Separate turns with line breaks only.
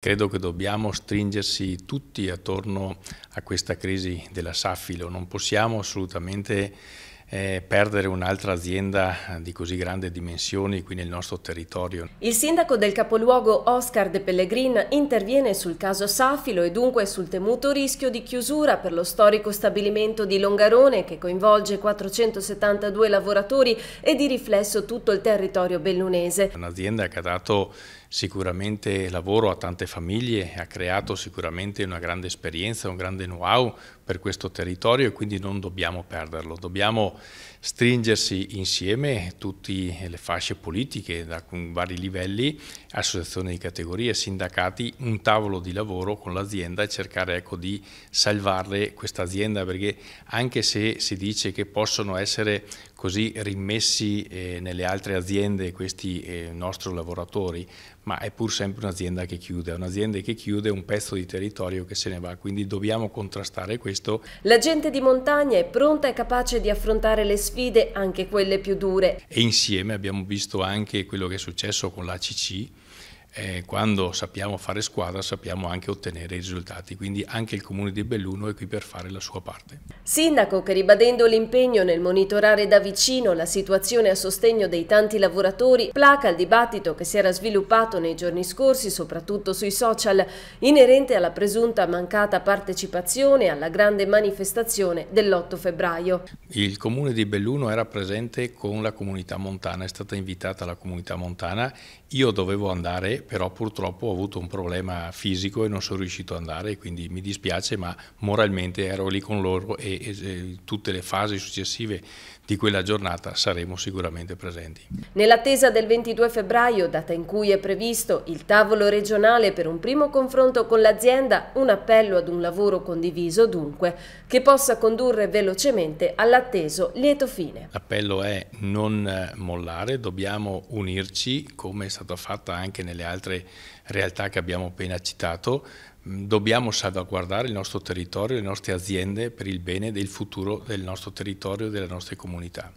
Credo che dobbiamo stringersi tutti attorno a questa crisi della Saffilo, non possiamo assolutamente eh, perdere un'altra azienda di così grande dimensioni qui nel nostro territorio.
Il sindaco del capoluogo Oscar De Pellegrin interviene sul caso Safilo e dunque sul temuto rischio di chiusura per lo storico stabilimento di Longarone che coinvolge 472 lavoratori e di riflesso tutto il territorio bellunese.
Un'azienda che ha dato sicuramente lavoro a tante famiglie, ha creato sicuramente una grande esperienza, un grande know-how per questo territorio e quindi non dobbiamo perderlo, dobbiamo stringersi insieme tutte le fasce politiche da vari livelli, associazioni di categorie, sindacati, un tavolo di lavoro con l'azienda e cercare ecco, di salvarle questa azienda perché anche se si dice che possono essere così rimessi eh, nelle altre aziende questi eh, nostri lavoratori, ma è pur sempre un'azienda che chiude, un'azienda che chiude un pezzo di territorio che se ne va, quindi dobbiamo contrastare questo.
La gente di montagna è pronta e capace di affrontare le sfide, anche quelle più dure.
E insieme abbiamo visto anche quello che è successo con l'ACC, eh, quando sappiamo fare squadra sappiamo anche ottenere i risultati, quindi anche il Comune di Belluno è qui per fare la sua parte.
Sindaco che ribadendo l'impegno nel monitorare da vicino la situazione a sostegno dei tanti lavoratori, placa il dibattito che si era sviluppato nei giorni scorsi, soprattutto sui social, inerente alla presunta mancata partecipazione alla grande manifestazione dell'8 febbraio.
Il Comune di Belluno era presente con la comunità montana, è stata invitata la comunità montana, io dovevo andare però purtroppo ho avuto un problema fisico e non sono riuscito ad andare, quindi mi dispiace, ma moralmente ero lì con loro e, e, e tutte le fasi successive di quella giornata saremo sicuramente presenti.
Nell'attesa del 22 febbraio, data in cui è previsto il tavolo regionale per un primo confronto con l'azienda, un appello ad un lavoro condiviso dunque, che possa condurre velocemente all'atteso lieto fine.
L'appello è non mollare, dobbiamo unirci come è stata fatta anche nelle altre altre realtà che abbiamo appena citato, mm, dobbiamo salvaguardare il nostro territorio, le nostre aziende per il bene del futuro del nostro territorio e delle nostre comunità.